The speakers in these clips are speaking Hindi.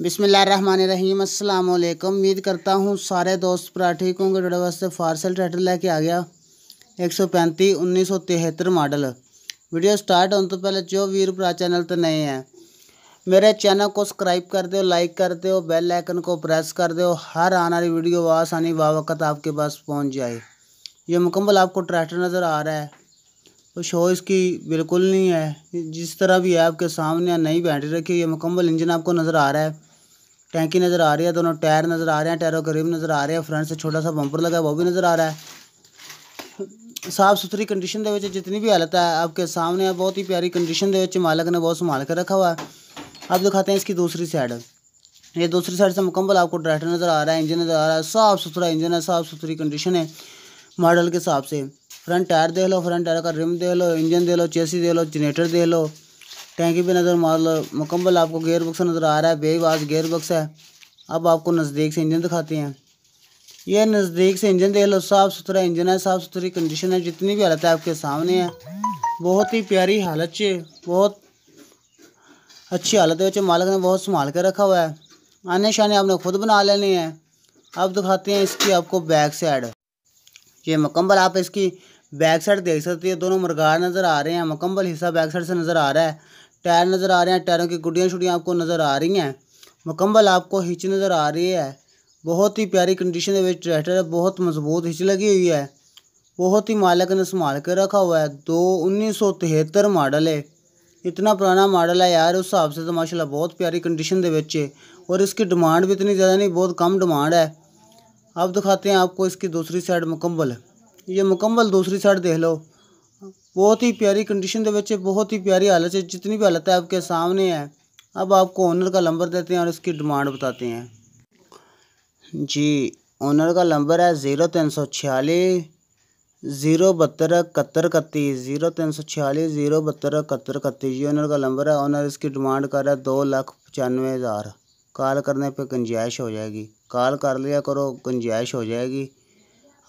बिसमीम अल्लाम उम्मीद करता हूँ सारे दोस्त पराठी होंगे डोडे वास्ते फारसल ट्रैक्टर लेके आ गया एक सौ पैंती उन्नीस सौ तिहत्तर मॉडल वीडियो स्टार्ट होने तो पहले जो वीर भरा चैनल तो नए हैं मेरे चैनल को सब्सक्राइब कर दो लाइक कर दो बेल आइकन को प्रेस कर दो हर आने वाली वीडियो आसानी बावकत आपके पास पहुँच जाए ये मुकम्मल आपको ट्रैक्टर नज़र आ रहा है तो शो इसकी बिल्कुल नहीं है जिस तरह भी है आपके सामने नई बैटरी रखी हुई है मुकम्मल इंजन आपको नज़र आ रहा है टैंकी नज़र आ रही है दोनों टायर नज़र आ रहे हैं टायरों करीब नज़र आ रहे हैं फ्रंट से छोटा सा बम्पर लगा है वो भी नज़र आ रहा है साफ सुथरी कंडीशन के जितनी भी हालत है आपके सामने है बहुत ही प्यारी कंडीशन के मालक ने बहुत संभाल कर रखा हुआ है आप दिखाते हैं इसकी दूसरी साइड ये दूसरी साइड से मुकम्मल आपको ड्राइटर नज़र आ रहा है इंजन नज़र आ रहा है साफ़ सुथरा इंजन है साफ़ सुथरी कंडीशन है मॉडल के हिसाब से फ्रंट टायर देख लो फ्रंट टायर का रिम देख लो इंजन देख लो चेसी देख लो जनरेटर देख लो टैंकी भी नज़र मार लो मुकम्मल आपको गेयर बक्सा नज़र आ रहा है बेबाज गेयर बक्सा है अब आपको नज़दीक से इंजन दिखाते हैं ये नज़दीक से इंजन देख लो साफ़ सुथरा इंजन है साफ़ सुथरी कंडीशन है जितनी भी हालत है आपके सामने है बहुत ही प्यारी हालत से बहुत अच्छी हालत है मालक ने बहुत संभाल के रखा हुआ है आने शाने आपने खुद बना लेने हैं अब दिखाते हैं इसकी आपको बैक साइड ये मुकम्मल आप इसकी बैक साइड देख सकते हैं दोनों मरगार नज़र आ रहे हैं मुकम्मल हिस्सा बैक साइड से नज़र आ रहा है टायर नज़र आ रहे हैं टायरों की गुडियाँ शुडियाँ आपको नज़र आ रही हैं मुकम्मल आपको हिच नज़र आ रही है बहुत ही प्यारी कंडीशन ट्रैक्टर है बहुत मजबूत हिच लगी हुई है बहुत ही मालक ने संभाल के रखा हुआ है दो उन्नीस सौ तिहत्तर मॉडल है इतना पुराना मॉडल है यार उस हिसाब से तो माशाला बहुत प्यारी कंडीशन के और इसकी डिमांड भी इतनी ज़्यादा नहीं बहुत कम डिमांड है अब दिखाते हैं आपको इसकी दूसरी साइड मुकम्मल ये मुकम्मल दूसरी साइड देख लो बहुत ही प्यारी कंडीशन के बहुत ही प्यारी हालत है जितनी भी हालत है आपके सामने है अब आपको ओनर का नंबर देते हैं और इसकी डिमांड बताते हैं जी ओनर का नंबर है ज़ीरो तीन सौ छियालीस ज़ीरो बहत्तर इकहत्तर इकतीस ज़ीरो तीन सौ छियालीस ज़ीरो बहत्तर इकहत्तर इकतीस ये ओनर का नंबर है ओनर इसकी डिमांड कर रहा है दो लाख पचानवे हज़ार कॉल करने पे गुंजाइश हो जाएगी कॉल कर लिया करो गुंजाइश हो जाएगी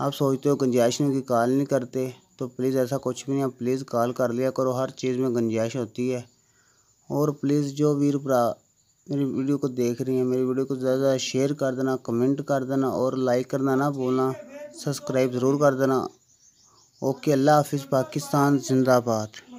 आप सोचते हो गुंजाइश में कि कॉल नहीं करते तो प्लीज़ ऐसा कुछ भी नहीं आप प्लीज़ कॉल कर लिया करो हर चीज़ में गुंजाइश होती है और प्लीज़ जो वीर भ्रा मेरी वीडियो को देख रही हैं मेरी वीडियो को ज़्यादा ज़्यादा शेयर कर देना कमेंट कर देना और लाइक करना ना बोलना सब्सक्राइब ज़रूर कर देना ओके अल्लाह हाफिज़ पाकिस्तान जिंदाबाद